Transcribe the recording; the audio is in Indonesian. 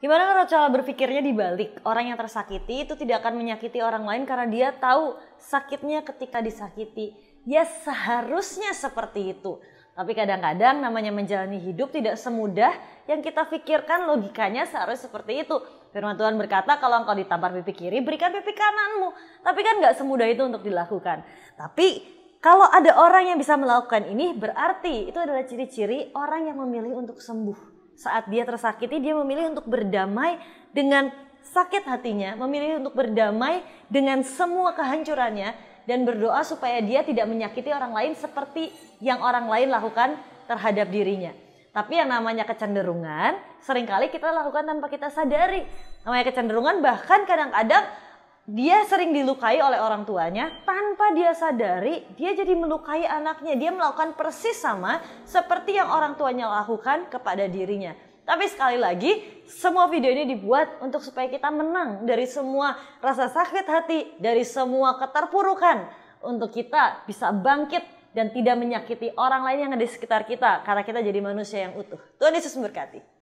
Gimana kalau cara berpikirnya dibalik? Orang yang tersakiti itu tidak akan menyakiti orang lain karena dia tahu sakitnya ketika disakiti. Ya seharusnya seperti itu. Tapi kadang-kadang namanya menjalani hidup tidak semudah yang kita pikirkan logikanya seharusnya seperti itu. Firman Tuhan berkata kalau engkau ditampar pipi kiri berikan pipi kananmu. Tapi kan gak semudah itu untuk dilakukan. Tapi kalau ada orang yang bisa melakukan ini berarti itu adalah ciri-ciri orang yang memilih untuk sembuh saat dia tersakiti dia memilih untuk berdamai dengan sakit hatinya, memilih untuk berdamai dengan semua kehancurannya dan berdoa supaya dia tidak menyakiti orang lain seperti yang orang lain lakukan terhadap dirinya. Tapi yang namanya kecenderungan seringkali kita lakukan tanpa kita sadari. Namanya kecenderungan bahkan kadang-kadang dia sering dilukai oleh orang tuanya tanpa dia sadari dia jadi melukai anaknya dia melakukan persis sama seperti yang orang tuanya lakukan kepada dirinya tapi sekali lagi semua video ini dibuat untuk supaya kita menang dari semua rasa sakit hati dari semua keterpurukan untuk kita bisa bangkit dan tidak menyakiti orang lain yang ada di sekitar kita karena kita jadi manusia yang utuh Tuhan Yesus memberkati